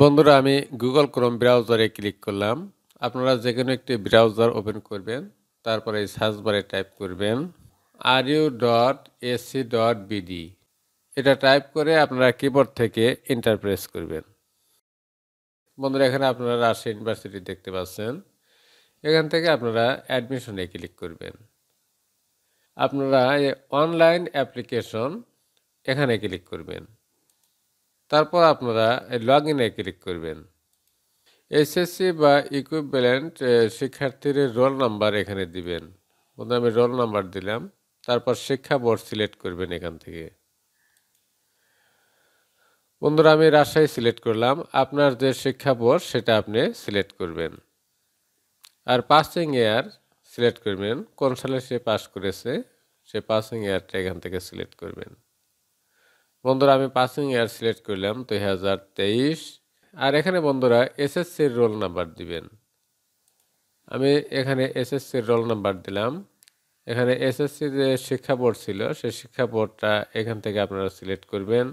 বন্ধুরা আমি Google Chrome ব্রাউজারে ক্লিক করলাম আপনারা যে কোনো একটি ব্রাউজার ওপেন করবেন তারপরে সার্চবারে টাইপ করবেন R U dot AC dot BD এটা টাইপ করে আপনারা কিবোর্ড থেকে ইন্টারপ্রেস করবেন বন্ধুরা এখানে আপনারা রাশিয়া ইউনিভার্সিটি দেখতে পাচ্ছেন এখান থেকে আপনারা অ্যাডমিশনে ক্লিক করবেন আপনারা অনলাইন অ্যাপ্লিকেশন এখানে ক্লিক করবেন তারপর আপনারা লগ ইনে ক্লিক করবেন এসএসসি বা ইকুইভ্যালেন্ট শিক্ষার্থীর রোল নাম্বার এখানে দিবেন বন্ধু আমি রোল নাম্বার দিলাম তারপর শিক্ষা বোর্ড সিলেক্ট করবেন এখান থেকে বন্ধুরা আমি রাজশাহী সিলেক্ট করলাম আপনার যে শিক্ষা বোর্ড সেটা আপনি সিলেক্ট করবেন আর পাসিং ইয়ার সিলেক্ট করবেন কোন সালে সে পাস করেছে সে পাসিং ইয়ারটা এখান থেকে সিলেক্ট করবেন বন্ধুরা আমি পাসিং ইয়ার সিলেক্ট করলাম দুই আর এখানে বন্ধুরা এসএসসির রোল নাম্বার দিবেন আমি এখানে এসএসসির রোল নাম্বার দিলাম এখানে এসএসসি যে শিক্ষা বোর্ড ছিল সেই শিক্ষা বোর্ডটা এখান থেকে আপনারা সিলেক্ট করবেন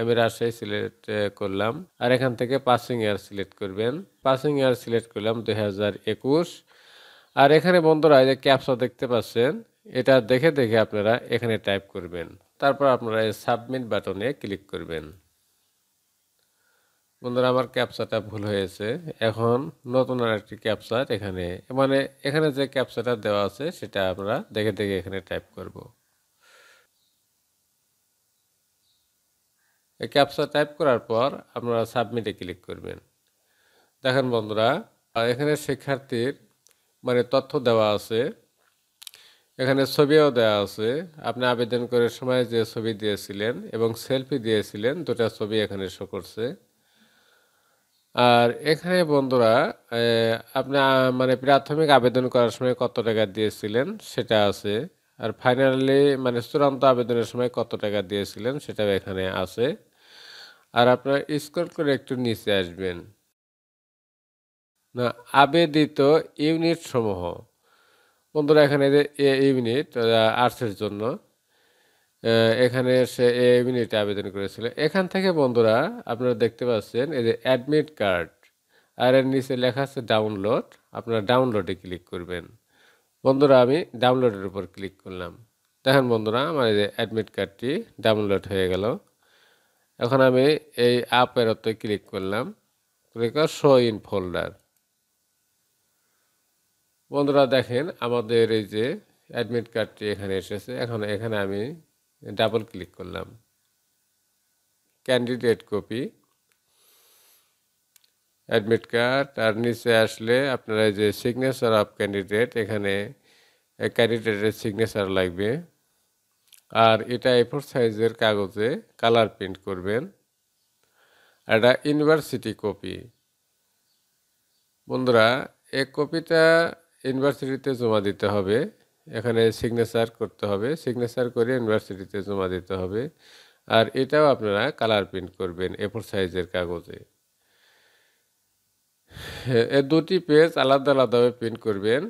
আমি রাজশাহী সিলেক্ট করলাম আর এখান থেকে পাসিং ইয়ার সিলেক্ট করবেন পাসিং ইয়ার সিলেক্ট করলাম দুই আর এখানে বন্ধুরা যে ক্যাপসা দেখতে পাচ্ছেন এটা দেখে দেখে আপনারা এখানে টাইপ করবেন তারপর আপনারা এই সাবমিট বাটনে ক্লিক করবেন বন্ধুরা আমার ক্যাপচাটা ভুল হয়েছে এখন নতুন আর একটি ক্যাপচা এখানে মানে এখানে যে ক্যাপচাটা দেওয়া আছে সেটা আমরা দেখে দেখে এখানে টাইপ করব এই ক্যাপচা টাইপ করার পর আপনারা সাবমিটে ক্লিক করবেন দেখেন বন্ধুরা এখানে শিক্ষার্থীর মানে তথ্য দেওয়া আছে এখানে ছবিও দেওয়া আছে আপনি আবেদন করার সময় যে ছবি দিয়েছিলেন এবং সেলফি দিয়েছিলেন দুটা ছবি এখানে শো করছে আর এখানে বন্ধুরা আপনি মানে প্রাথমিক আবেদন করার সময় কত টাকা দিয়েছিলেন সেটা আছে আর ফাইনালি মানে চূড়ান্ত আবেদনের সময় কত টাকা দিয়েছিলেন সেটাও এখানে আছে আর আপনার স্কোর করে একটু নিচে আসবেন না আবেদিত ইউনিট সমূহ বন্ধুরা এখানে এ ইউনিট আর্টসের জন্য এখানে সে এ ইউনিটে আবেদন করেছিল এখান থেকে বন্ধুরা আপনারা দেখতে পাচ্ছেন এই যে অ্যাডমিট কার্ড আর এর নিচে লেখা আছে ডাউনলোড আপনারা ডাউনলোডে ক্লিক করবেন বন্ধুরা আমি ডাউনলোডের উপর ক্লিক করলাম দেখেন বন্ধুরা আমার এই যে অ্যাডমিট কার্ডটি ডাউনলোড হয়ে গেল এখন আমি এই অ্যাপের ক্লিক করলাম ক্লিক শো ইন ফোল্ডার বন্ধুরা দেখেন আমাদের এই যে অ্যাডমিট কার্ডটি এখানে এসেছে এখন এখানে আমি ডাবল ক্লিক করলাম ক্যান্ডিডেট কপি অ্যাডমিট কার্ড তার নিচে আসলে আপনারা যে সিগনেচার অফ ক্যান্ডিডেট এখানে ক্যান্ডিডেটের সিগনেচার লাগবে আর এটা এফোর সাইজের কাগজে কালার প্রিন্ট করবেন এটা ইউনিভার্সিটি কপি বন্ধুরা এ কপিটা ইউনিভার্সিটিতে জমা দিতে হবে এখানে সিগনেচার করতে হবে সিগনেচার করে ইউনিভার্সিটিতে জমা দিতে হবে আর এটাও আপনারা কালার প্রিন্ট করবেন এফোর সাইজের কাগজে এ দুটি পেজ আলাদা আলাদাভাবে প্রিন্ট করবেন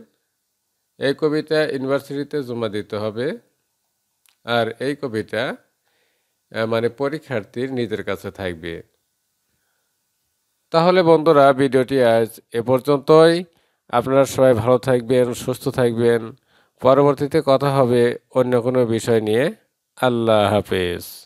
এই কবিতা ইউনিভার্সিটিতে জমা দিতে হবে আর এই কবিতা মানে পরীক্ষার্থীর নিজের কাছে থাকবে তাহলে বন্ধুরা ভিডিওটি আজ এ পর্যন্তই আপনারা সবাই ভালো থাকবেন সুস্থ থাকবেন পরবর্তীতে কথা হবে অন্য কোনো বিষয় নিয়ে আল্লাহ হাফেজ